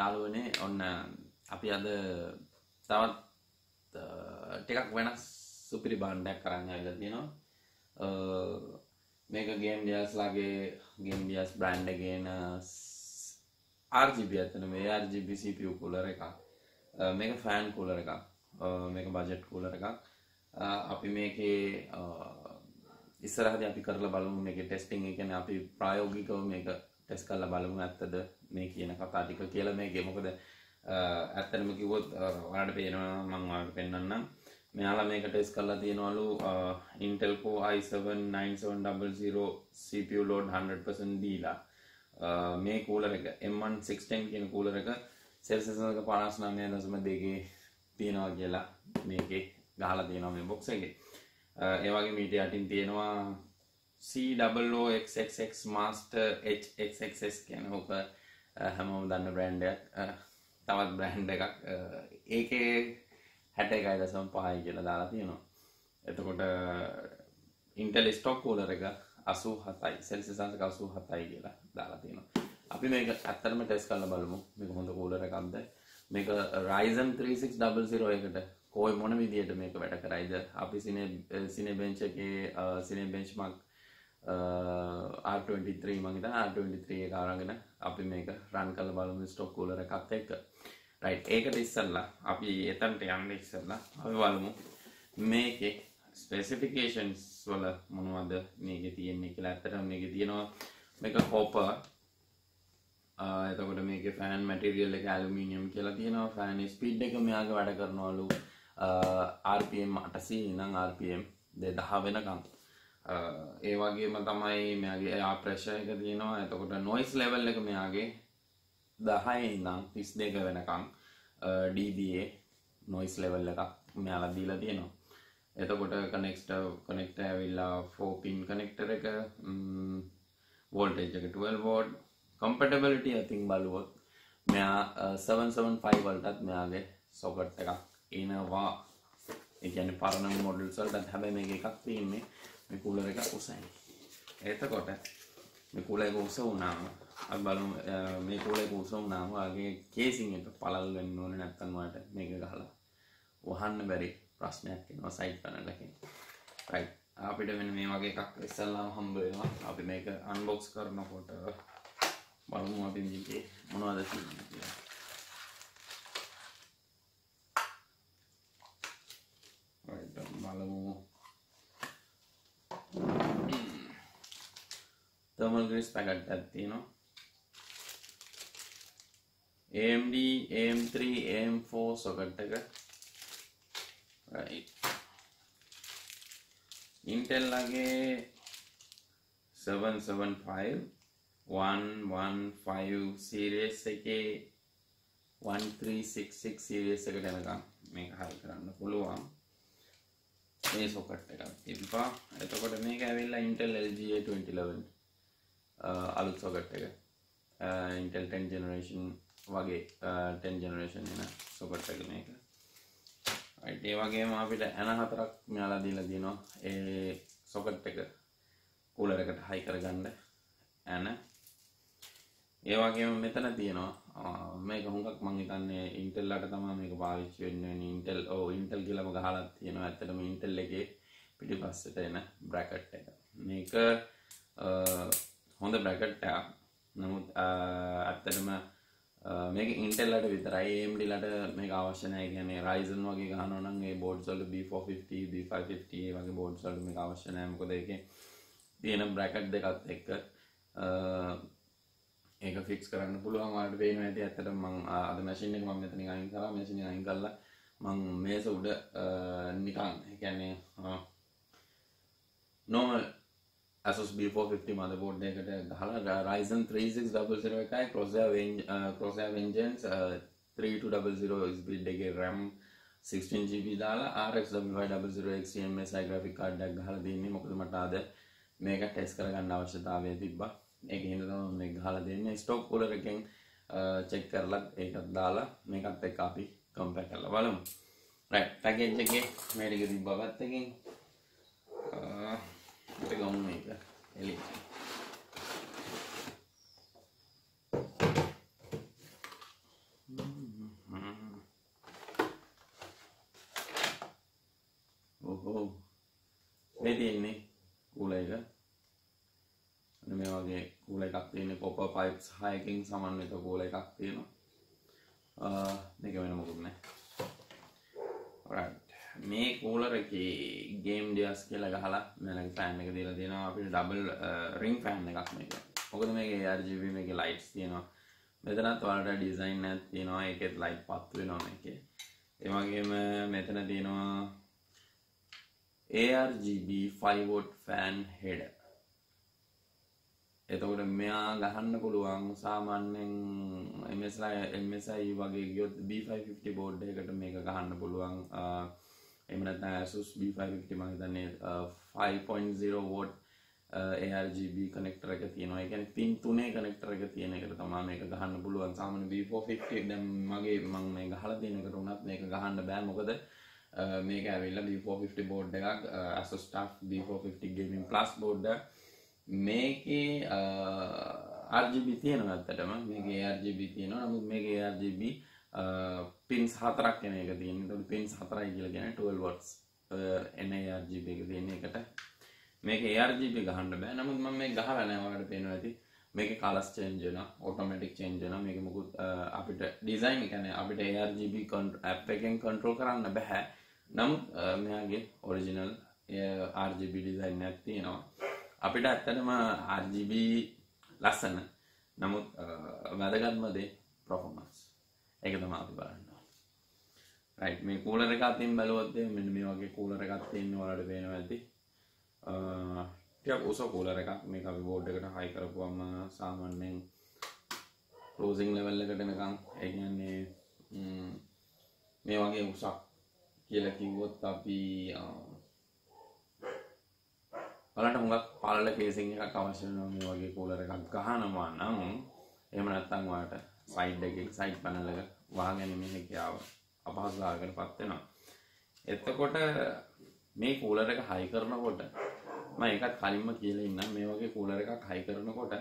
යාළුවනේ ඔන්න අපි අද තවත් ටිකක් වෙනස් සුපිරි බණ්ඩක් කරන්න ඇවිල්ලා තියෙනවා මේක ගේම් ඩියස්ලාගේ ගේම් ඩියස් බ්‍රෑන්ඩ් ගේන RGB ඇතන මේ RGB CPU කූලර් එකක් මේක ෆෑන් කූලර් එකක් මේක බජට් කූලර් එකක් අපි මේකේ ඉස්සරහදී අපි කරලා බලමු මේකේ ටෙස්ටිං එක කියන්නේ අපි ප්‍රායෝගිකව මේක ටෙස්ට් කරලා බලමු ඇත්තද මේ කියන කතා ටික කියලා මේකේ මොකද ඇත්තටම කිව්වොත් ඔයාලට පේනවා මම ඔයාලට පෙන්නන්නම් මෙයාලා මේකට ටෙස්ට් කරලා තියෙනවලු Intel Core i7 CPU load 100% දීලා මේ කූලර් එක M1 610 කියන කූලර් එක Celsius 59.2 තියෙනවා කියලා මේකේ ගහලා තියෙනවා මේ බොක්ස් එකේ. ඒ වගේ මීට යටින් තියෙනවා COOXXX Master HXXS කියන ඔක හැමෝම දන්න බ්‍රන්්ඩයක් තවත් බ්‍රහන්් එකක් ඒකේ හැට එකයි දසම් පහයි කියලා දාලා තියෙනවා එතකොට ඉන්ටලි ස්ටොක් කෝලර එක අසූ හතයි සෙල්සිසන්සක අසූ හතයි කියලා දාලා තියෙනවා අපි මේක ඇත්තරම ටෙස් කරල බලමු මේක හොඳ කෝලර එකක්ද මේක රයිසන් 3600 එකට කෝයි මොන විදියට මේක වැඩ කරයිද අපි සිනබෙන්ච එකේ සිනබෙන්ච්මක් R23 මගේත R23 කාරගෙන අපි මේක රන් කළ බලමු ස්ටොක් කූලර එකත් එක්ක රයිට් ඒකට ඉස්සල්ලා අපි එතනට යන්න ඉස්සල්ලා අපි බලමු මේකේ ස්පෙසිෆිකේෂන්ස් වල මොනවද මේකේ තියෙන්නේ කියලා ඇත්තටම මේකේ තියෙනවා මේක හොපර් එතකොට මේක ෆෑන් මැටිරියල් එක ඇලුමිනියම් කියලා තියෙනවා ෆෑන් ස්පීඩ් එක මෙයාගේ වැඩ කරනවලු RPM 800 ඉඳන් RPM 2000 වෙනකම් ඒ වගේම තමයි මෙයාගේ ආප්‍රේෂය එක තියෙනවා එතකොට නොයිස් ලෙවල් එක මෙයාගේ දහය ඉඳම් තිස් දෙක වෙනකං ඩDA නොයිස් ලෙවල් එකක් මෙයාලා දීලා තියෙනවා එතකොට කනෙක්ට කොනෙක්ට ඇවිල්ලා ෆෝපින් කනෙක්ටර එක වෝල්ටේජ් එක 12 වෝඩ් කම්පටබිලිටි අතින් බලුවොත් මෙයා 775 වලටත් මෙයාගේ සොකට් එකක් එනවා ඒ කියන්නේ පරණ මොඩල්ස් වලට හැබැයි මේක එකක් තියෙන්නේ මේ කූලර් එක උසයි. එතකොට මේ කූලර් එක උස වුණාම අපි බලමු මේ කූලර් එක උස වුණාම ඔයාගේ කේසින් එක පළල් වෙන්න ඕනේ නැත්නම් ඔයාලට මේක ගහලා වහන්න බැරි ප්‍රශ්නයක් එනවා සයිඩ් පැනල් එකෙන්. right අපිට වෙන මේ වගේ එකක් ඉස්සල්ලාම හම්බ වෙනවා. අපි මේක අන්බොක්ස් කරනකොට බලමු අපි මේකේ මොනවද තියෙන්නේ කියලා. right බලමු තර්මල් ග්‍රිස් පැකට්ටක් තියෙනවා AMD AM3 AM4 සොකට් එක right Intel ලගේ 775 115 series එකේ 1366 series එකට යනකම් මේක හරි කරන්න පුළුවන් මේ සොකට් එකක් තිබ්බා එතකොට මේක ඇවිල්ලා ඉන්ටල් LG2011 අලුත් සොකට් එක ඉන්ටල් 10 ජෙනරේෂන් වගේ 10 ජෙනරේෂන් එන සොකට් එක මේක right ඒ වගේම අපිට ඇන හතරක් මෙයාලා දීලා දිනවා ඒ සොකට් එක කූලර් එකට හයි කරගන්න ඇන ඒවාගේම මෙතන තියෙනවා මේක හුඟක් මං හිතන්නේ ඉන්ටෙල්ලට තමයි මේක පාවිච්චි වෙන්නේ ඉන්ටෙල් ඕ ඉන්ටෙල් කියලාම ගහලා තියෙනවා ඇත්තටම ඉන්ටෙල් එකේ පිටිපස්සට එන බ්‍රැකට් එක මේක හොඳ බ්‍රැකට් එකක් නමුත් ඇත්තටම මේක ඉන්ටෙල්ලට විතරයි AMD ලට මේක අවශ්‍ය නැහැ කියන්නේ Ryzen වගේ ගහනවා නම් ඒ බෝඩ්ස් වල B450 B550 වගේ බෝඩ්ස් වලට මේක අවශ්‍ය නැහැ මොකද ඒකේ තියෙන බ්‍රැකට් දෙකත් එක්ක ඒක ෆික්ස් කරන්න පුළුවන් ඔයාලට පේනවා ඇති ඇත්තට මම අද මැෂින් එක මම මෙතනින් අයින් කරා මැෂින් එක අයින් කළා මම මේස උඩ නිකන් ඒ කියන්නේ normal Asus B450 motherboard එකකට ගහලා Ryzen 3600 එකයි Crosshair Crosshair Vengeance 3200 speed එකේ RAM 16GB දාලා RX 500 XMSI graphic card එකක් ගහලා දෙන්නේ මොකද මට අද මේක ටෙස්ට් කරගන්න අවශ්‍යතාවය තිබ්බා එක හිදතම මේ හල දෙන්න ස්ටෝක් පොලරකෙන් චෙක් කරලත් ඒකත් දාලා මේකත් එක් අපි කොම්පැ කරලා බලමු පැකේච්චගේ මේටික බගත්තකින් ගොම් එක එලි ඔහෝ මේ තියෙන්නේ කූල එක මේ වගේ කූල එකක් තියෙන කොප පයිප්ස් හයකින් සමන්විත කූල එකක් තියෙනවා දෙක වෙන මොකුත් නැහැ මේ කූලර එකේ ගේම් ඩියස් කියලා ගහලා මෙලක ෆෑන් එක දීලා දෙනවා අපිට ඩබල් රින් ෆෑන් එකක් මේක. මොකද මේකේ RGB මේකේ ලයිට්ස් තියෙනවා. මෙතනත් ඔයාලට ඩිසයින් එකක් තියෙනවා. ඒකෙත් ලයිට් පත් වෙනවා මේකේ. ඒ වගේම මෙතන තියෙනවා ARGB 5 watt fan header. එතකොට මෙයා ගහන්න පුළුවන් සාමාන්‍යෙන් එමසයි වගේ ගියොත් B550 බෝඩ් එකට මේක ගහන්න පුළුවන් එමනත් ඇසුස් B550 මහිතන්නේ 5.0 වෝට් ARGB කනෙක්ටර එක තියෙනවා එකැන පින් තුනේ කනෙක්ටර එක තියෙන එකට තමා මේක ගහන්න පුළුවන් සාමන B450 දැම් මගේ මං මේ ගහල තියෙනකට උනත් මේක ගහන්න බෑ මොකද මේක ඇවිල්ල B450 බෝඩ් එකක් ඇසුස්ටාක් B450 ගේමින් ප්ලස් බෝඩ්ඩ මේකේ RGB තියෙනවා ඇත්තටම මේකේ RGB තියෙනවා නමුත් මේකේ RGB පින්ස් හතරක් එන එක තියෙනවා. ඒතකොට පින්ස් හතරයි කියලා කියන්නේ 12 watts NA RGB එක තියෙන එකට මේක ARGB ගහන්න බෑ. නමුත් මම මේක ගහලා නැහැ. ඔයාලට පේනවා ඇති. මේකේ colors change වෙනවා, automatic change වෙනවා. මේක මොකුත් අපිට design කියන්නේ අපිට ARGB app එකෙන් control කරන්න බෑ. නමුත් මෙයාගේ original RGB design එකක් තියෙනවා. අපිට ඇත්තටම RGB ලස්සන නමුත් වැදගත්මදේ ප්‍රොෆෝමස් එක තම අපි බලන්න රයිට් මේ කූලර එකත්තින් බැලුවත්තේ මෙන්න මේ වගේ කූලර එකත්තින්න වලට පේනවා ඇති ටියක් උස කූලර එකක් මේ අපි බෝඩ් එකට හයි කරපුවම සාමාන්‍යයෙන් ක්ලෝසිං ලෙවල් එකට නිකන් ඒ කියන්නේ මේ වගේ උසක් කියලා කිව්වොත් අපි බලන්න හුඟක් පළල කේසින් එකක් අවශ්‍ය වෙනවා මේ වගේ කූලර් එකක් ගහනවා නම් එහෙම නැත්නම් ඔයාලට සයිඩ් එකේ සයිඩ් පැනල් එක වහගැනීමේ හැකියාව අපහසුතාවයකටපත් වෙනවා. එතකොට මේ කූලර් එක හයි කරනකොට මම ඒකත් කලින්ම කියලා ඉන්නම් මේ වගේ කූලර් එකක් හයි කරනකොට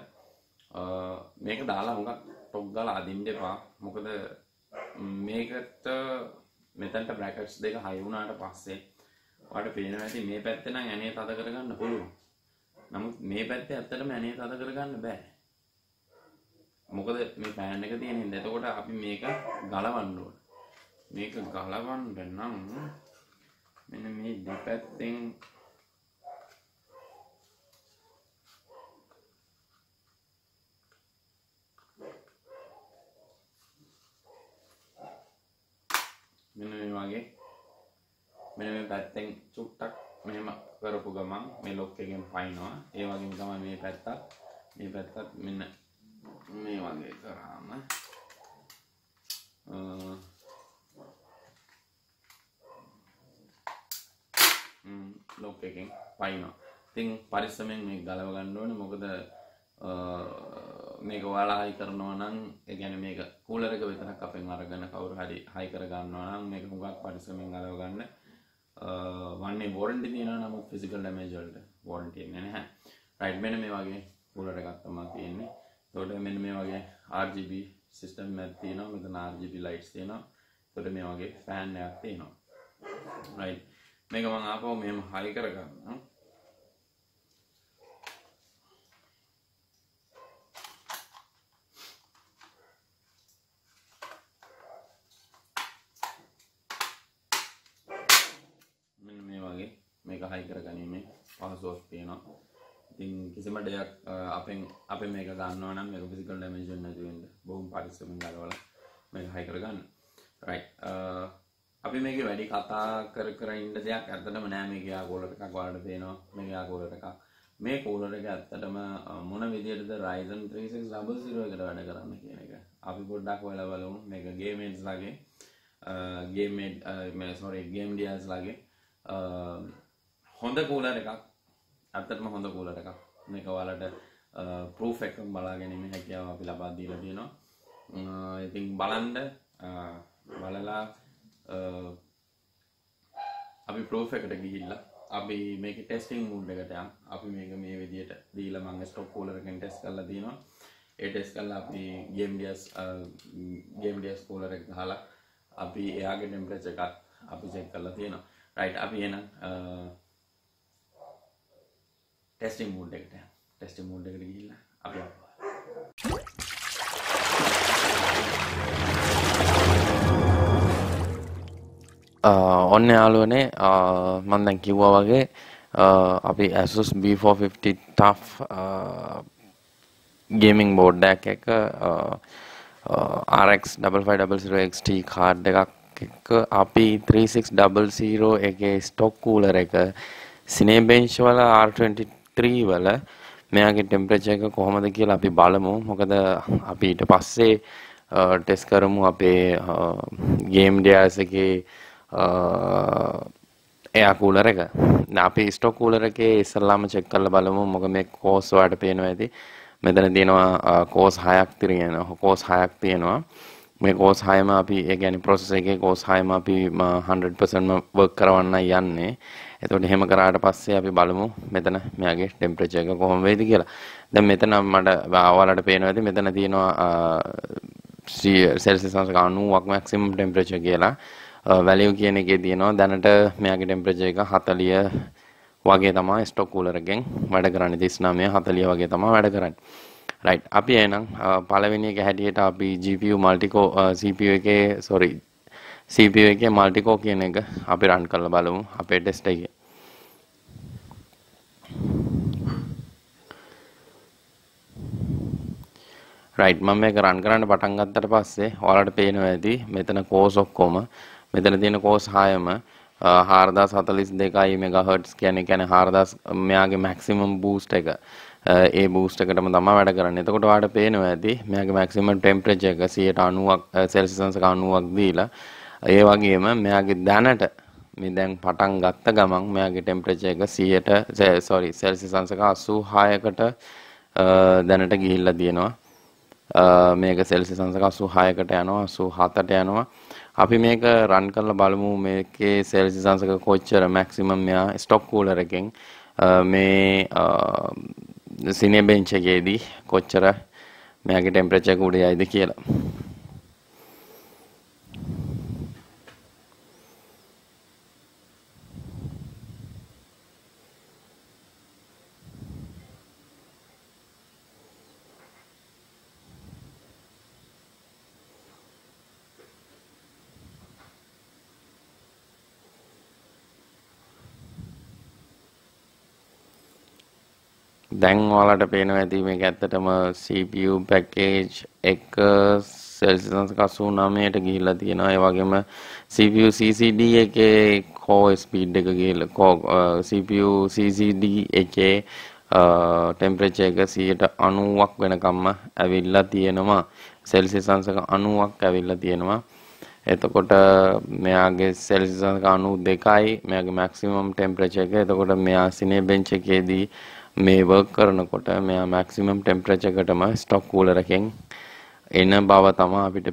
මේක දාලා හුඟක් ටොක් ගාලා අදින්න එපා. මොකද මේකට මෙතනට බ්‍රැකට්ස් දෙක හයි වුණාට පස්සේ ඔයාලට පේනවා ඇති මේ පැත්ත නම් ඇනේ තද කරගන්න පුළුවන්. නමුත් මේ පැත්තේ ඇත්තටම ඇනේ තද කරගන්න බෑ. මොකද මේ ෆෑන් එක තියෙන හින්දා. එතකොට අපි මේක ගලවන්න ඕන. මේක ගලවන්න නම් මෙන්න මේ දෙපැත්තෙන් මෙන්න මේ වගේ මෙන්න මේ පැත්තෙන් චුට්ටක් මෙහෙම කරපු ගමන් මේ ලොක් එකෙන් පයින්නවා ඒ වගේම තමයි මේ පැත්තත් මේ පැත්තත් මෙන්න මේ වගේ කරාම ලොක් එකෙන් පයින්නවා ඉතින් පරිස්සමෙන් මේ ගලව ගන්න ඕනේ මොකද මේක ඔයාලා හයි කරනවා නම් ඒ කියන්නේ මේක කූලර් එක විතරක් අපෙන් අරගෙන කවුරු හරි හයි කර ගන්නවා නම් මේක හුඟක් පරිස්සමෙන් ගලව ගන්න වන්නේ වෝරන්ටි තියෙන නමුත් ෆිසිකල් ඩැමේජ් වලට වෝරන්ටි එන්නේ නැහැ. රයිට් මෙන්න මේ වගේ කූලර් එකක් තමයි තියෙන්නේ. එතකොට මෙන්න මේ වගේ RGB සිස්ටම් එකක් තියෙනවා. මෙතන RGB ලයිට්ස් තියෙනවා. එතකොට මේ වගේ ෆෑන් එකක් තියෙනවා. රයිට්. මේක මම ආපහු මෙහෙම හයි කරගන්නම්. පහසුවක් තියෙනවා ඉතින් කිසිම දෙයක් අපෙන් අපි මේක ගන්නවා නම් මේක ෆිසිකල් ඩැමේජ් වෙන්නේ නැති වෙන්න බොහොම පරිස්සමෙන් ගලවලා මේක හයි කරගන්න රයිට් අපි මේක වැඩි කතා කර කර ඉන්න දෙයක් ඇත්තටම නෑ මේක යාකෝලර් එකක් වලට පේනවා මේක යාකෝලර් එකක් මේ කෝලර් එක ඇත්තටම මොන විදියටද Ryzen 3600 එකට වැඩ කරන්නේ කියන එක අපි පොඩ්ඩක් හොයලා බලමු මේක ගේමර්ස් ලගේ ගේම් මේ සෝරි ගේම් ඩියර්ස් ලගේ හොඳ කෝලර් එකක් ඇත්තටම හොඳ කූලර් එකක් මේක ඔයාලට ප්‍රෝෆ් එකක් බලාගැනීම හැකියාව අපි ලබා දීලා තියෙනවා ඉතින් බලන්න බලලා අපි ප්‍රෝෆ් එකට ගිහිල්ලා අපි මේක ටෙස්ටිං මුඩ් එකට යම් අපි මේක මේ විදියට දීලා මම ස්ටොක් කූලර් එකෙන් ටෙස්ට් කරලා දිනවා ඒ ටෙස්ට් කරලා අපි GAMDIAS GAMDIAS cooler එක ගහලා අපි එයාගේ ටෙම්පරේචර් එක අපි චෙක් කරලා තියෙනවා රයිට් අපි එහෙනම් टेस्टिंग मोड देखते हैं टेस्टिंग मोड देख लीजिए अब अन्न मन दिवे अभी Asus B four fifty TUF gaming board R X double five double zero X T card अभी three six double zero stock cooler एक सीने बेच वाला आर ट्वेंटी 3 වල මෙයාගේ ටෙම්පරේචර් එක කොහොමද කියලා අපි බලමු. මොකද අපි ඊට පස්සේ ටෙස්ට් කරමු අපේ ගේම් ඩයස් එකේ එයා කූලර එක. අපි ස්ටොක් කූලර එකේ ඉස්සල්ලාම චෙක් කරලා බලමු. මොකද මේ කෝස් වලට පේනවා ඇති. මෙතන තියෙනවා කෝස් 6ක් තියෙනවා. කෝස් 6ක් තියෙනවා. මේ කෝස් 6ම අපි ඒ කියන්නේ process එකේ කෝස් 6ම අපි 100%ම work කරවන්න යන්නේ. එතකොට එහෙම කරාට පස්සේ අපි බලමු මෙතන මෙයාගේ ටෙම්පරේචර් එක කොහොම වෙයිද කියලා. දැන් මෙතන මට ඔයාලට පේනවා ඇති මෙතන තියෙනවා සෙල්සියස් අංශක 90ක් මැක්සිමම් ටෙම්පරේචර් කියලා. වැලියු කියන එකේ තියෙනවා දැනට මෙයාගේ ටෙම්පරේචර් එක 40 වගේ තමයි ස්ටොක් කූලර් එකෙන් වැඩ කරන්නේ 39 40 වගේ තමයි වැඩ කරන්නේ. රයිට් අපි එහෙනම් පළවෙනි එක හැටියට අපි GPU මල්ටිකෝ CPU එකේ sorry CPU එකේ මල්ටිකෝ කියන එක අපි රන් කරලා බලමු අපේ ටෙස්ට් එකේ. රයිට් මම මේක රන් කරන්න පටන් ගත්තට පස්සේ ඔයාලට පේනවා ඇති මෙතන කෝස් ඔක්කොම මෙතන තියෙන කෝස් 6ම 4042යි මෙගාහර්ට්ස් කියන්නේ කියන්නේ 4000 මෙයාගේ මැක්සිමම් බූස්ට් එක. ඒ බූස්ට් එකටම තමයි වැඩ කරන්නේ. එතකොට ඔයාලට පේනවා ඇති මෙයාගේ මැක්සිමම් ටෙම්පරේචර් එක 90ක් සෙල්සියස් 90ක් දීලා ඒ වගේම මෙයාගේ දැනට මේ දැන් පටන් ගත්ත ගමන් මෙයාගේ ටෙම්පරේචර් එක 100ට sorry සෙල්සියස් අංශක 86කට දැනට ගිහිල්ලා දිනවා. මේක සෙල්සියස් අංශක 86කට යනවා 87ට යනවා. අපි මේක රන් කරලා බලමු මේකේ සෙල්සියස් අංශක කොච්චර මැක්සිමම් මෙයා ස්ටොප් කූලර් එකෙන් මේ සිනේ බෙන්ච් එකේදී කොච්චර මෙයාගේ ටෙම්පරේචර් එක උඩ යයිද කියලා. දැන් ඔයාලට පේනවා ඇති මේක ඇත්තටම CPU package එක Celsius 89ට ගිහිල්ලා තියෙනවා. ඒ වගේම CPU CCD එකේ core speed එක ගිහිල්ලා CPU CCD එකේ ටෙම්පරේචර් එක 90ක් වෙනකම්ම ඇවිල්ලා තියෙනවා. Celsius අංශක 90ක් ඇවිල්ලා තියෙනවා. එතකොට මෙයාගේ සෙල්සිස් අංශක 92යි මෙයාගේ මැක්සිමම් ටෙම්පරේචර් එක. එතකොට මෙයා සිනේ බෙන්ච් එකේදී මේ වර්ක් කරනකොට මෙයා මැක්සිමම් ටෙම්පරේචර් එකටම ස්ටොක් කූලර් එකෙන් එන බව තමයි අපිට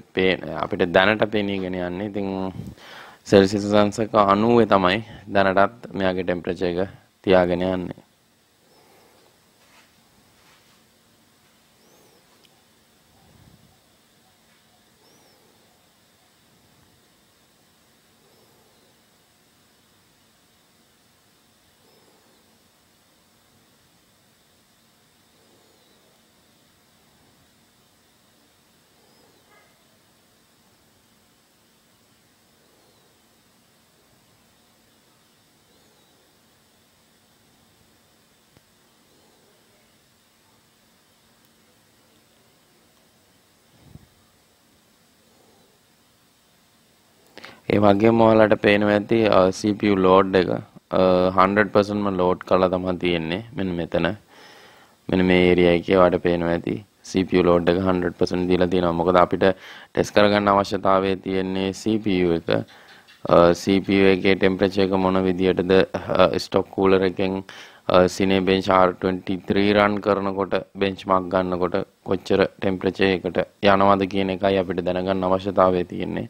අපිට දැනට පෙනීගෙන යන්නේ. ඉතින් සෙල්සියස් සංසක 90 තමයි දැනටත් මෙයාගේ ටෙම්පරේචර් එක තියාගෙන යන්නේ. ඒ වගේම ඔයාලට පේනවා ඇති CPU load එක 100%ම load කරලා තමයි තියෙන්නේ මෙන්න මෙතන. මෙන්න මේ area එකේ ඔයාලට පේනවා ඇති CPU load එක 100% දීලා තියෙනවා. මොකද අපිට ටෙස්ට් කරගන්න අවශ්‍යතාවය තියෙන්නේ CPU එක. CPU එකේ ටෙම්පරේචර් එක මොන විදියටද ස්ටොක් කූලර් එකෙන් සිනේ බෙන්ච් R23 රන් කරනකොට බෙන්ච්මාක් ගන්නකොට කොච්චර ටෙම්පරේචර් එකට යනවද කියන එකයි අපිට දැනගන්න අවශ්‍යතාවය තියෙන්නේ.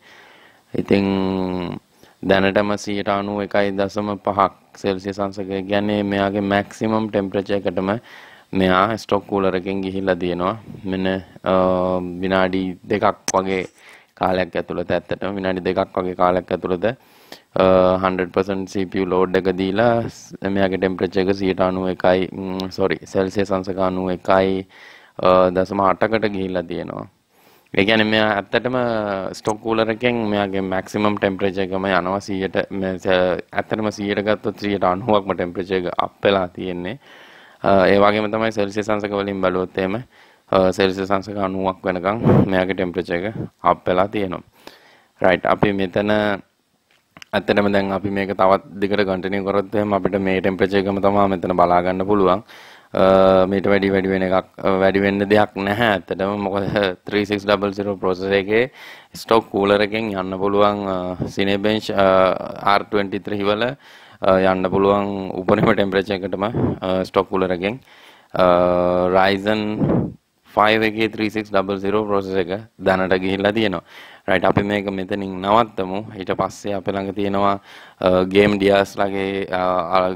ඉතින් දැනටම 91.5ක් සෙල්සියස් අංශක කියන්නේ මෙයාගේ මැක්සිමම් ටෙම්පරේචර් එකටම මෙයා ස්ටොක් කූලරකින් ගිහිල්ලා තියෙනවා. මෙන්න විනාඩි දෙකක් වගේ කාලයක් ඇතුළත ඇත්තටම විනාඩි දෙකක් වගේ කාලයක් ඇතුළත 100% CPU load එක දීලා මෙයාගේ ටෙම්පරේචර් එක 91යි sorry සෙල්සියස් අංශක 91යි දශම 8කට ගිහිල්ලා තියෙනවා. ඒ කියන්නේ මෙයා ඇත්තටම ස්ටොක් කූලර් එකෙන් මෙයාගේ මැක්සිමම් ටෙම්පරේචර් එකම යනවා 100ට ඇත්තටම 100ට ගත්තොත් 90%ක්ම ටෙම්පරේචර් එක අප් වෙලා තියෙන්නේ. ඒ වගේම තමයි සෙල්සියස් අංශක වලින් බැලුවොත් එහෙම සෙල්සියස් අංශක 90ක් වෙනකන් මෙයාගේ ටෙම්පරේචර් එක අප් වෙලා තියෙනවා. රයිට් අපි මෙතන ඇත්තටම දැන් අපි මේක තවත් දිගට කන්ටිනියු කරොත් එහෙම අපිට මේ ටෙම්පරේචර් එකම තමයි මෙතන බලා ගන්න පුළුවන්. මීට වැඩි වැඩි වෙන එකක් වැඩි වෙන්න දෙයක් නැහැ ඇත්තටම මොකද 3600 processor එකේ stock cooler එකෙන් යන්න පුළුවන් Cinebench R23 වල යන්න පුළුවන් උපරිම temperature එකටම stock cooler එකෙන් Ryzen 5 එකේ 3600 processor එක දැනට ගිහිල්ලා තියෙනවා. රයිට් අපි මේක මෙතනින් නවත්තමු. ඊට පස්සේ අපේ ළඟ තියෙනවා ගේම් ඩියර්ස්ලාගේ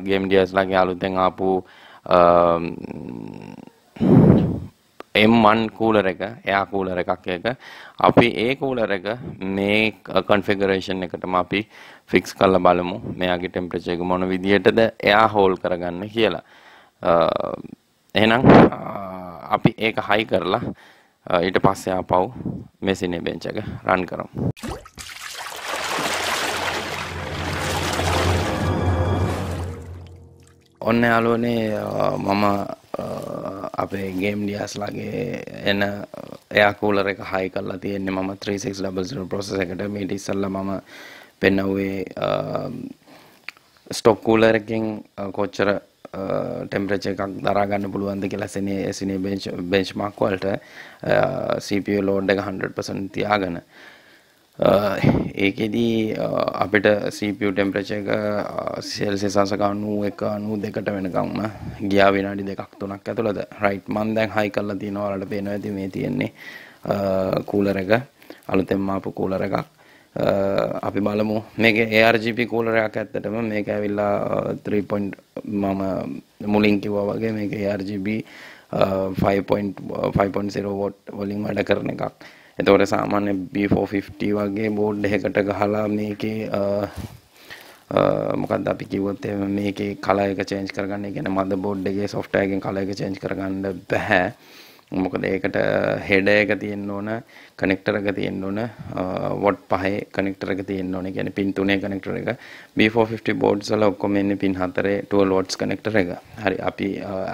ගේම් ඩියර්ස්ලාගේ අලුතෙන් ආපු M1 um, කූලර් එක එයා කූලර් එකක් එක අපි ඒ කූලර් එක මේ කන්ෆිගරේෂන් එකටම අපි ෆික්ස් කරලා බලමු මෙයාගේ ටෙම්පරේචර් එක මොන විදියටද එයා හෝල් කරගන්න කියලා uh, එහෙනම් uh, අපි ඒක හයි කරලා uh, ඊට පස්සේ ආපහු මෙසිනේ බෙන්ච් එක රන් කරමු ඔන්න යාලුවනේ මම අපේ ගේම් ඩියස්ලගේ එන එයාකූලර එක හයි කල්ලා තියෙන්නේ මම 3600 ප්‍රොසෙස් එකට මේට ඉස්සල්ල මම පෙන්නවේ ස්ටොක් කූලර එකෙන් කොච්චර ටෙම්පරච එකක් දරාගන්න පුළුවන්ද කියලා සෙනේ සිනේ බෙන්ච් මාක්වලට CPU ලෝඩ් එක 100% තියාගෙන ඒකෙදී අපිට සීපියු ටෙම්පරච එක සෙල් සසංසකා නූ එක නූ දෙකට වෙනකම්ම ගියා විනාඩි දෙකක් තුනක් ඇතුළද රයිට් මන් දැන් හයි කරලා තියෙනවාලට පේනවා ඇති මේ තියෙන්නේ කූලර එක අලුතෙන් ආපු කූලර එකක් අපි බලමු මේක ARGP කූලරයක් ඇත්තටම මේක ඇවිල්ලා 3. මම මුලින් කිව්වා වගේ මේක ARGP 5.0 වොට් වලින් වැඩ කරන එකක්. එතකොට සාමාන්‍ය B450 වගේ බෝඩ් එකකට ගහලා මේකේ මොකක්ද අපි කිව්වොත් මේකේ කලර් එක චේන්ජ් කරගන්න. ඒ කියන්නේ මදර්බෝඩ් එකේ software එකෙන් කලර් එක චේන්ජ් කරගන්න බෑ. මොකද ඒකට හෙඩ එක තියෙන්න ඕන කනෙක්ටර් එක තියෙන්න ඕන වොට් පහේ කනෙක්ටර් එක තියෙන්න ඕන. ඒ කියන්නේ පින් තුනේ කනෙක්ටර් එක. B450 boards වල ඔක්කොම එන්නේ පින් හතරේ 12 watts කනෙක්ටර් එක. හරි අපි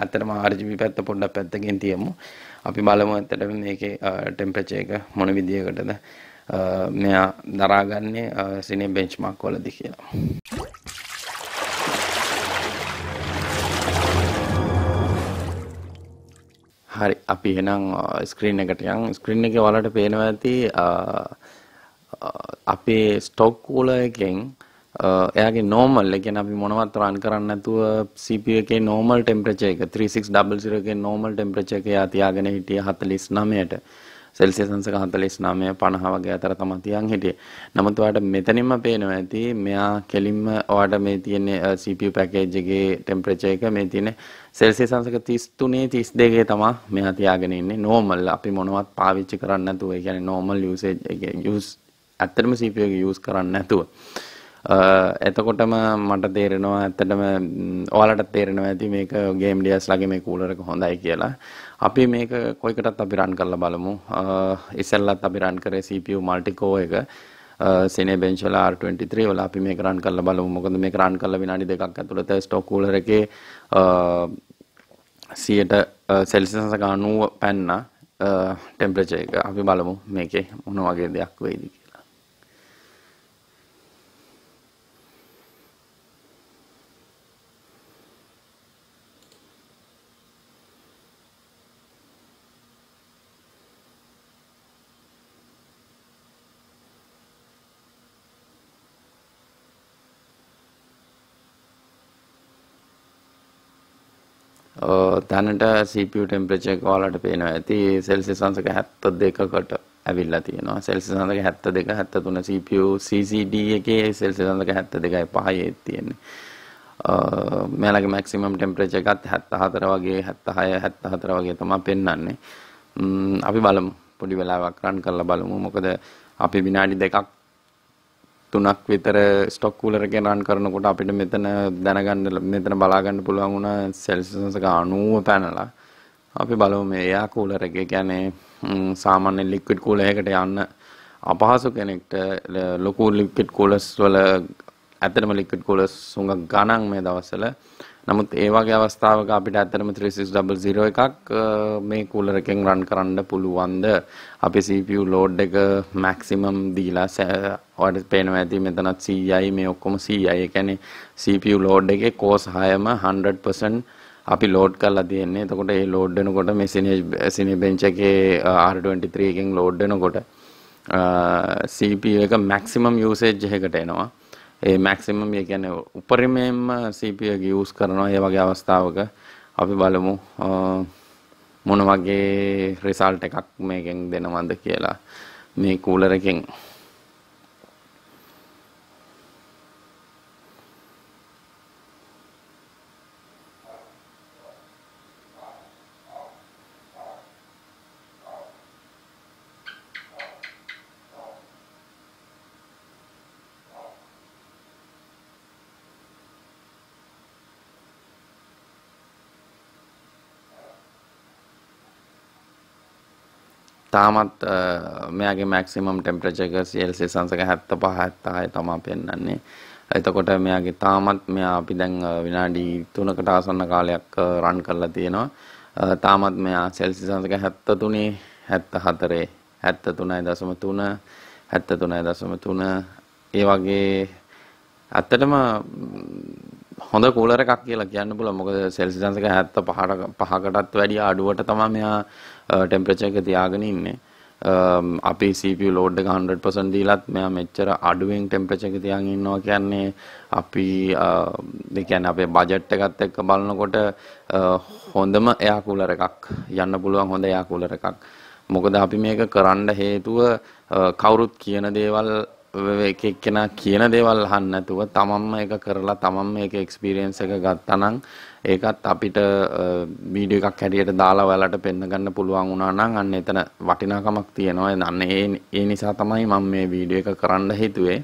අතරම RGB පැත්ත පොඩ්ඩක් පැත්තකින් තියමු. අපි බලමු ඇත්තට මේකේ ටෙම්පරේචර් එක මොන විදියකටද මෙයා දරාගන්නේ සිනේ බෙන්ච්මාක් වලදී කියලා. හරි අපි එහෙනම් ස්ක්‍රීන් එකට යන් ස්ක්‍රීන් එකේ ඔයාලට පේනවා ඇති අපේ ස්ටොක් කූලර් එකෙන් එයාගේ නෝමල් එකන අපි මොනවත් රන් කරන්න ඇතුව සිප එකේ නෝමල් ටෙම්පරච එක 36ඩබල්සිර එක නෝමල් ටෙම්පරච එක අතියාගෙන හිටිය හතලිස් නමයට සෙල්සිය සංසක හතලිස් නමය පණහ වගේ අතර තමතියන් හිටිය නමුතුවාට මෙතනින්ම පේනවා ඇති මෙයා කෙලින්ම ඕට මේ තියන්නේ සප පැකේජ්ගේ ටෙම්පරච එක මේ තියන සෙල්සිය සංසක තිස්තුනේ තිස් දෙගේ තමා මෙ අතියාගෙනන්නේ නෝමල් අපි මොනවත් පාවිච්චි කරන්න ඇතුව ගැන නෝමල් යුසේ යුස් ඇත්තරම සපියක යුස් කරන්න ඇතුව. එතකොටම මට තේරෙනවා ඇත්තටම ඔයාලට තේරෙනවා ඇති මේක ගේම් ඩියස් ලගේ මේ කූලරක හොඳයි කියලා. අපි මේක කොයිකටත් අපි රන් කරලා බලමු. ඉස්සෙල්ලත් අපි රන් කරේ CPU multicore එක. සිනේ බෙන්චල R23 වල අපි මේක රන් කරලා බලමු. මොකද මේක රන් කරලා විනාඩි දෙකක් ඇතුළත ස්ටොක් කූලර එකේ 100ට සෙල්සියස් 90 පැන්න ටෙම්පරේචර් එක අපි බලමු මේකේ මොන වගේ දෙයක් වෙයිද කියලා. තැනට CPU ටෙම්පරේචර් එක ඔයාලට පේනවා ඇති සෙල්සියස් අංශක 72කට ඇවිල්ලා තියෙනවා සෙල්සියස් අංශක 72 73 CPU CCD එකේ සෙල්සියස් අංශක 72යි 5යි තියෙන්නේ. මෙයාලගේ මැක්සිමම් ටෙම්පරේචර් එකත් 74 වගේ 76 74 වගේ තමයි පෙන්වන්නේ. අපි බලමු පොඩි වෙලාවක් රන් කරලා බලමු. මොකද අපි විනාඩි දෙකක් තුනක් විතර ස්ටොක් කූලර් එකේ රන් කරනකොට අපිට මෙතන දැනගන්න මෙතන බලා ගන්න පුළුවන් වුණා සෙල්සියස් එක 90 පැනලා. අපි බලමු මේ එයා කූලර් එකේ කියන්නේ සාමාන්‍ය ලික්විඩ් කූලර් එකකට යන්න අපහසු කෙනෙක්ට ලොකු ලික්විඩ් කූලර්ස් වල ඇත්තටම ලික්විඩ් කූලර්ස් හුඟක් ගණන් මේ දවස්වල නමුත් ඒ වගේ අවස්ථාවක අපිට ඇත්තටම 3600 එකක් මේ කූලර් එකෙන් රන් කරන්න පුළුවන්ද අපේ CPU load එක maximum දීලා ඔයාලට පේනවා ඇති මෙතනත් 100යි මේ ඔක්කොම 100යි ඒ කියන්නේ CPU load එකේ cos 6ම 100% අපි ලෝඩ් කරලා තියෙන්නේ. එතකොට ඒ ලෝඩ් වෙනකොට මේ Cinebench Cinebench එකේ R23 එකෙන් ලෝඩ් වෙනකොට CPU එක maximum usage එකකට එනවා. ඒ මැක්සිමම් ඒ කියන්නේ උපරිමයෙන්ම CPU එක යූස් කරනවා ඒ වගේ අවස්ථාවක අපි බලමු මොන වගේ රිසල්ට් එකක් මේකෙන් දෙනවද කියලා මේ කූලර් එකෙන් තාමත් මෙයාගේ මැක්සිමම් ටෙම්පරචක සියල්සේ සංසක හැත්ත පහ ඇත්තාය තමා පෙන්න්නන්නේ එතකොට මෙයාගේ තාමත් මෙයා අපි දැන් විනාඩි තුනකට ආසන්න කාලයක් රන් කරලා තියෙනවා තාමත් මෙයා සෙල්සි සංසක හැත්ත තුනේ හැත්ත හතරේ හැත්ත තුනයි දසම තුන හැත්ත තුනයි දසම තුන ඒ වගේ ඇත්තටම හොඳ කූලර එකක් කියලා කියන්න පුල මොකද සෙල්සිදන්සක හැත්ත පහට පහකටත් වැඩිය අඩුවට තම මෙයා ටෙම්ප්‍රචයක තියාගෙන ඉන්නේ අපි CPU ලෝඩ් එක 100% දීලත් මෙයා මෙච්චර අඩුවෙන් ටෙම්පරේචර් එක තියන් ඉන්නවා කියන්නේ අපි ඒ කියන්නේ අපේ බජට් එකත් එක්ක බලනකොට හොඳම එයා කූලර් එකක් යන්න පුළුවන් හොඳ එයා කූලර් එකක්. මොකද අපි මේක කරන්න හේතුව කවුරුත් කියන දේවල් එක එක්කෙනා කියන දේවල් අහන්න නැතුව තමන්ම ඒක කරලා තමන් මේක එක්ස්පීරියන්ස් එක ගත්තනම් ඒකත් අපිට වීඩියෝ එකක් හැටියට දාලා ඔයාලට පෙන්න ගන්න පුළුවන් වුණා නම් අන්න එතන වටිනාකමක් තියෙනවා. අන්න ඒ ඒ නිසා තමයි මම මේ වීඩියෝ එක කරන්න හිතුවේ.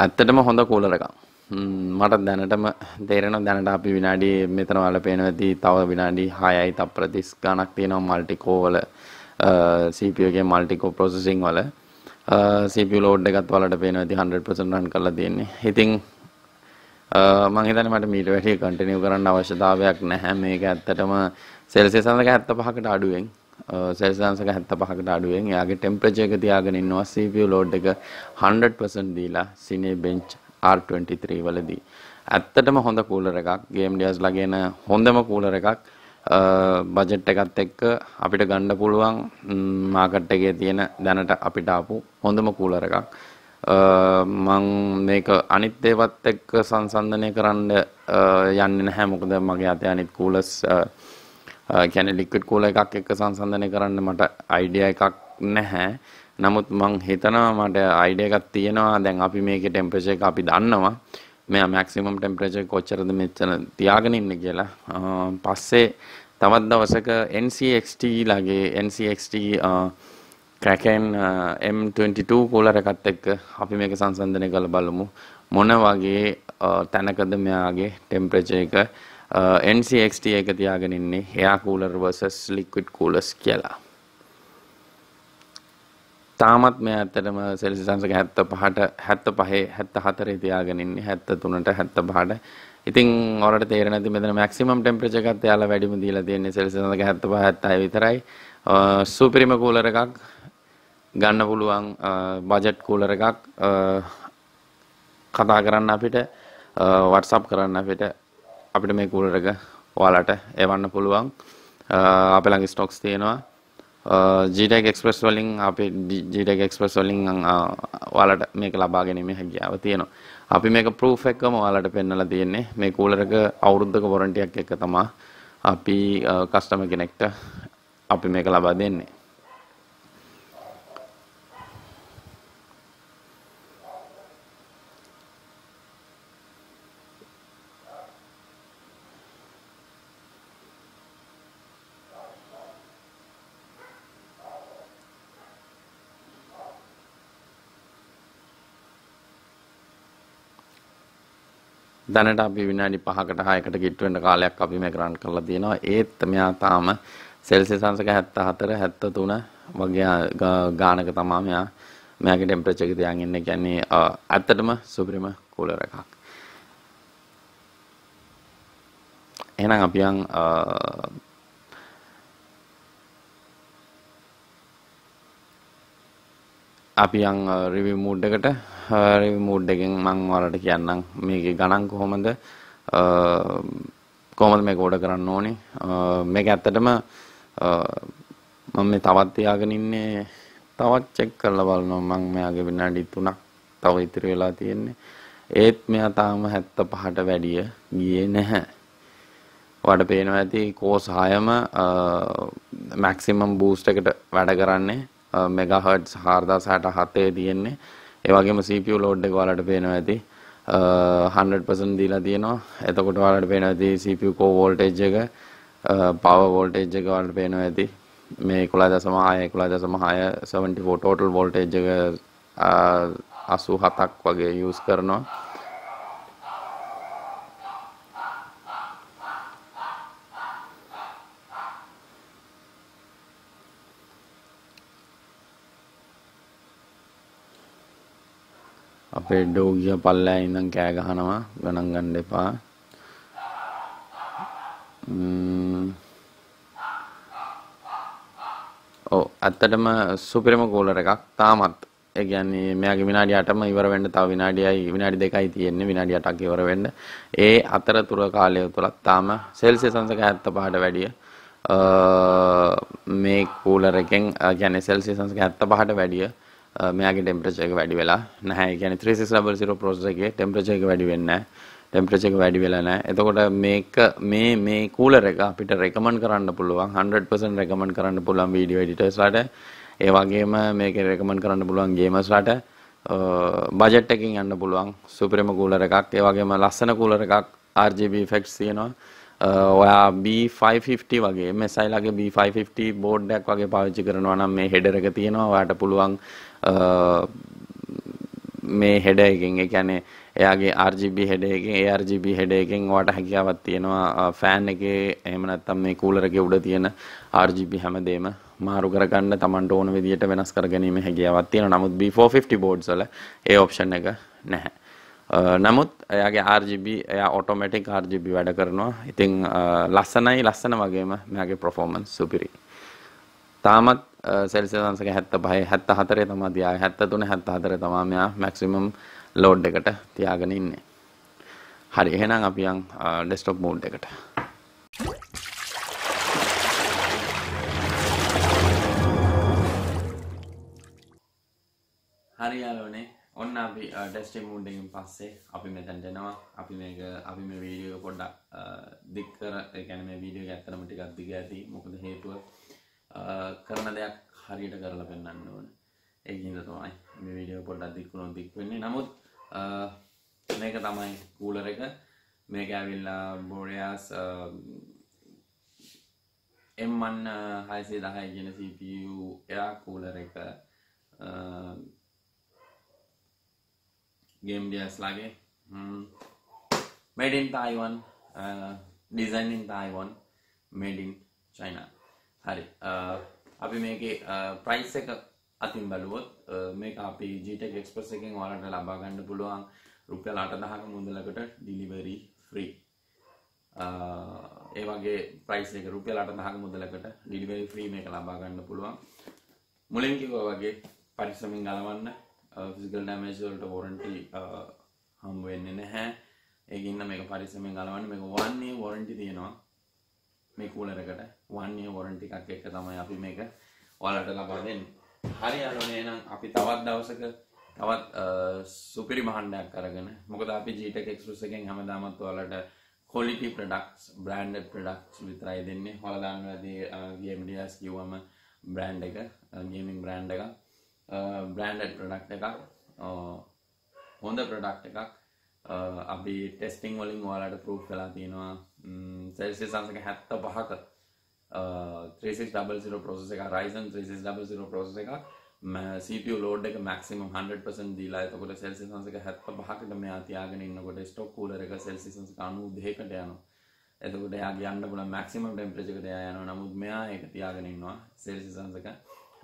ඇත්තටම හොඳ කූලර් එකක්. මට දැනටම තේරෙන දැනට අපි විනාඩි මෙතන වල පේනවදී තව විනාඩි 6යි තප්පර 30 ගණක් තියෙනවා මල්ටිකෝ වල සපගේ මල්ටිකෝ ප්‍රොසසිං වල සප ලෝඩ් එකත් වලට පේන ඇති 100% රන් කරලා තියෙන්නේ ඉතින් මං හිතන්නේ මට මීට වැඩිය කන්ටිනියු කරන්න අවශ්‍යතාවයක් නැහැ මේක ඇත්තටම සෙල්සියස් අංශක 75කට අඩුවෙන් සෙල්සියස් අංශක 75කට අඩුවෙන් එයාගේ ටෙම්පරේචර් එක තියාගෙන ඉන්නවා CPU load එක 100% දීලා Cinebench R23 වලදී ඇත්තටම හොඳ කූලර් එකක් ගේම් ඩියස් ලගෙන හොඳම කූලර් එකක් බජට් එකත් එක්ක අපිට ගණ්ඩ පුළුවන් මාකට් එකේ තියෙන දැනට අපිට ආපු හොඳම කූලර එකක් මං මේක අනිත් ඒවත් එක්ක සංසන්ධනය කරන්න යන්නේ නැහැ මොකද මගේ අතේ අනිත් කූලස් කියන්නේ ලික්විඩ් කූල එකක් එක්ක සංසන්ධනය කරන්න මට අයිඩියා එකක් නැහැ නමුත් මං හිතනවා මට අයිඩියා එකක් තියෙනවා දැන් අපි මේකේ ටෙම්පරේචර් එක අපි දන්නවා මෙයා මැක්සිමම් ටෙම්පරේචර් කොච්චරද මෙච්චර තියාගෙන ඉන්න කියලා. පස්සේ තවත් දවසක NCXT ලාගේ NCXT Kraken M22 කූලර් එකත් එක්ක අපි මේක සංසන්දනය කරලා බලමු. මොන වගේ තැනකද මෙයාගේ ටෙම්පරේචර් එක NCXT එක තියාගෙන ඉන්නේ air cooler versus liquid coolers කියලා. තාමත් මේ ඇත්තටම සෙල්සි සංසක හැත්ත පහට හැත්ත පහේ හැත්ත හතරේ තියාගෙනන්නේ හැත්ත තුනට හැත්ත පහට ඉතින් ඔරට තේරන ඇති මෙතන මැක්සිමම් ටෙම්පරේචර් එකත් යාලා වැඩිම දීලා තියෙන්නේ සෙල්සි සංසක හැත්ත පහ හැත්තයි විතරයි සුපිරිම කූලර් එකක් ගන්න පුළුවන් බජට් කූලර් එකක් කතා කරන්න අපිට WhatsApp කරන්න අපිට අපිට මේ කූලර් එක ඔයාලට එවන්න පුළුවන් අපේ ළඟ ස්ටොක්ස් තියෙනවා ජීටක් uh, එක්ස්ප්‍රස් වලින් අපි ජීටක් එක්ස්ප්‍රස් වලින් uh, ඔයාලට මේක ලබා ගැනීමේ හැකියාව තියෙනවා. අපි මේක ප්‍රූෆ් එකම ඔයාලට පෙන්වලා තියෙන්නේ. මේ කූලර් එක අවුරුද්දක වොරන්ටියක් එක තමයි අපි කස්ටමර් uh, කෙනෙක්ට අපි මේක ලබා දෙන්නේ. දැනට අපි විනාඩි 5කට 6කට කිට් වෙන්න කාලයක් අපි මේක රන් කරලා තියෙනවා. ඒත් මෙයා තාම සෙල්සියස් අංශක 74 73 වගේ ගානක තමයි මෙයා මෙයාගේ ටෙම්පරේචර් එක තියන් ඉන්නේ. කියන්නේ ඇත්තටම සුපිරිම කූලර් එකක්. එහෙනම් අපි යන් අපි යන් රිවිව් මූඩ් එකට හරි මූඩ් එකෙන් මං ඔයාලට කියන්නම් මේකේ ගණන් කොහොමද කොහොමද මේක ඕඩර් කරන්න ඕනේ මේක ඇත්තටම මම මේ තවත් තියාගෙන ඉන්නේ තවත් චෙක් කරලා බලනවා මං මෙයාගේ විනාඩි 3ක් තව ඉතිරි වෙලා තියෙන්නේ ඒත් මෙයා තාම 75ට වැඩිය ගියේ නැහැ ඔයාලට පේනවා ඇති කෝස් 6ම මැක්සිමම් බූස්ට් එකට වැඩ කරන්නේ මෙගාහර්ට්ස් 4667 තියෙන්නේ ඒ වගේම CPU load එක ඔයාලට පේනවා ඇති 100% දීලා තියෙනවා. එතකොට ඔයාලට පේනවා ඇති CPU core voltage එක power voltage එක ඔයාලට පේනවා ඇති මේ 11.6 11.6 74 total voltage එක 87ක් වගේ use කරනවා. අපේ ඩෝගිය පල්ලෑ ඉඳන් කෑ ගහනවා ගණන් ගන්න එපා. ඔව් ඇත්තටම සුපිරිම කූලර් එකක් තාමත් ඒ කියන්නේ මෙයාගේ විනාඩි 8ම ඉවර වෙන්න තව විනාඩියයි විනාඩි දෙකයි තියෙන්නේ විනාඩි 8ක් ඉවර වෙන්න. ඒ අතරතුර කාලය තුලත් තාම සෙල්සියස් අංශක 75ට වැඩිය මේ කූලර් එකෙන් කියන්නේ සෙල්සියස් අංශක 75ට වැඩිය මෙයාගේ ටෙම්පරේචර් එක වැඩි වෙලා නැහැ. ඒ කියන්නේ 3600 processor එකේ ටෙම්පරේචර් එක වැඩි වෙන්නේ නැහැ. ටෙම්පරේචර් එක වැඩි වෙලා නැහැ. එතකොට මේක මේ මේ කූලර් එක අපිට රෙකමන්ඩ් කරන්න පුළුවන් 100% රෙකමන්ඩ් කරන්න පුළුවන් වීඩියෝ එඩිටර්ස්ලාට. ඒ වගේම මේක රෙකමන්ඩ් කරන්න පුළුවන් ගේමර්ස්ලාට. බජට් එකකින් යන්න පුළුවන් සුපිරිම කූලර් එකක්. ඒ වගේම ලස්සන කූලර් එකක් RGB effects තියෙනවා. ඔයා B550 වගේ MSI ලගේ B550 බෝඩ් එකක් වගේ පාවිච්චි කරනවා නම් මේ හෙඩර් එක තියෙනවා. ඔයාට පුළුවන් මේ හෙඩ එකෙන් ඒ කියන්නේ එයාගේ RGB හෙඩ එකෙන් ඒ RGB හෙඩ එකෙන් ඔයාට හැකියාවක් තියෙනවා ෆෑන් එකේ එහෙම නැත්නම් මේ කූලර් එකේ උඩ තියෙන RGB හැමදේම මාරු කරගන්න Tamanට ඕන විදිහට වෙනස් කරගැනීමේ හැකියාවක් තියෙනවා. නමුත් B450 boards වල ඒ option එක නැහැ. නමුත් එයාගේ RGB එයා ඔටෝමැටික් RGB වැඩ කරනවා. ඉතින් ලස්සනයි ලස්සන වගේම මෙයාගේ performance සුපිරි. තාමත් සෙල්සිය සංසක හැත්ත පහයි හැත්ත හතරේ තමා තියා හැත්ත තුන හැත්ත හතර තමා මෙයා මැක්සිමම් ලෝඩ් එකට තියාගෙන ඉන්නේ හරි එහෙනම් අපි යන් ඩෙස්ක්ටොප් මෝඩ් එකට හරි යාළුවනේ ඔන්න අපි ටෙස්ටිං මූඩ් එකෙන් පස්සේ අපි මෙතනට එනවා අපි මේක අපි මේ වීඩියෝ එක පොඩ්ඩක් දික් කර ඒ කියන්නේ මේ වීඩියෝ එක ඇත්තටම ටිකක් දිග ඇති මොකද හේතුව කරන දෙයක් හරියට කරලා පෙන්න්න ඕන ඒකින්ද තමයි මේ විඩියෝ පොඩ්ඩක් දික්ුණොත් දික් වෙන්නේ නමුත් මේක තමයි කූලර එක මේක ඇවිල්ලා බෝඩයාස් එම්මන් හයිසේ දහය ගෙන CPU එයා කූලර එක ගේම්ඩියස් ලගේ මඩින් තයිවන් ඩිසයින් තයිවන් මඩින් චයිනා හරි අපි මේකේ ප්‍රයිස් එක අතින් බලුවොත් මේක අපි ජීටෙක් එක්ස්ප්‍රස් එකෙන් ඔයාලට ලබා ගන්න පුළුවන් රුපියල් 8000ක මුදලකට ඩිලිවරි ෆ්‍රී. ඒ වගේ ප්‍රයිස් එක රුපියල් 8000ක මුදලකට ඩිලිවරි ෆ්‍රී මේක ලබා ගන්න පුළුවන්. මුලින් කිව්වා වගේ පරිස්සමින් ගලවන්න ෆිසිකල් ඩැමේජ් වලට වොරන්ටි හම් වෙන්නේ නැහැ. ඒක ඉන්න මේක පරිස්සමින් ගලවන්න මේක 1 year වොරන්ටි තියෙනවා. මේ කූලරකට වන්නේ වොරන්ටි එකක් එක්ක තමයි අපි මේක ඔයාලට ලබා දෙන්නේ හරි අලෝනේ නම් අපි තවත් දවසක තවත් සුපිරි මහන්ඩයක් කරගෙන මොකද අපි ජීටක එක්ස්ප්‍රස් එකෙන් හැමදාමත් ඔයාලට කොලිටි ප්‍රඩක්ස් බ්‍රන්ඩ් ප්‍රඩක්ස් විතරයි දෙන්නේ හොලදාන්න ඇදගේ මඩියස් කිවම බ්‍රන්් එක ගේමින් බ්‍රන්් එක බ්‍රන්ඩ් ප්‍රඩක්් එකක් හොඳ ප්‍රඩක්් එකක් අපි ටෙස්ටිං වලින් වාලට පරූ් කලා තියෙනවා සෙල්සිස් සංසක හැත්ත පහක ත්‍රේසිස් ඩබල්සිර පොසස එක රයිසන් ත්‍රේසිස් ඩබල්සිර පොසස එක සප ලෝඩ් එක මැක්සිම 100 දීලා තකොට සෙල්සි සංසක හැත්ත පහකට මෙයා තියාගෙන ඉන්නකොට ස්ටොක් කූලර එක සෙල්සි සංසක අනු දෙකට යනවා එතකොට එයා කියන්න පුළුවන් මැක්සිමම් ටෙම්පරේචර් එකට එයා යනවා නමුත් මෙයා ඒක තියාගෙන ඉන්නවා සෙල්සි සංසක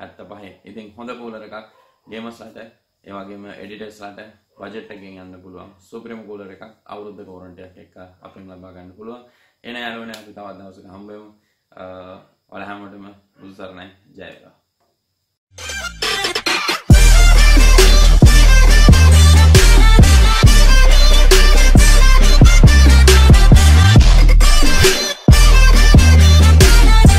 75 ඉතින් හොඳ කූලර එකක් ගේමර්ස්ලාට ඒ වගේම එඩිටර්ස්ලාට බජට් එකෙන් යන්න පුළුවන් සුප්‍රීම කූලර් එකක් අවුරුද්ද වොරන්ටි එකක් එක්ක අපෙන් ලබා ගන්න පුළුවන් එන යාළුවනේ අපි තවත් දවසක හම්බ වෙමු ඔයාලා හැමෝටම බුදු සරණයි ජය වේවා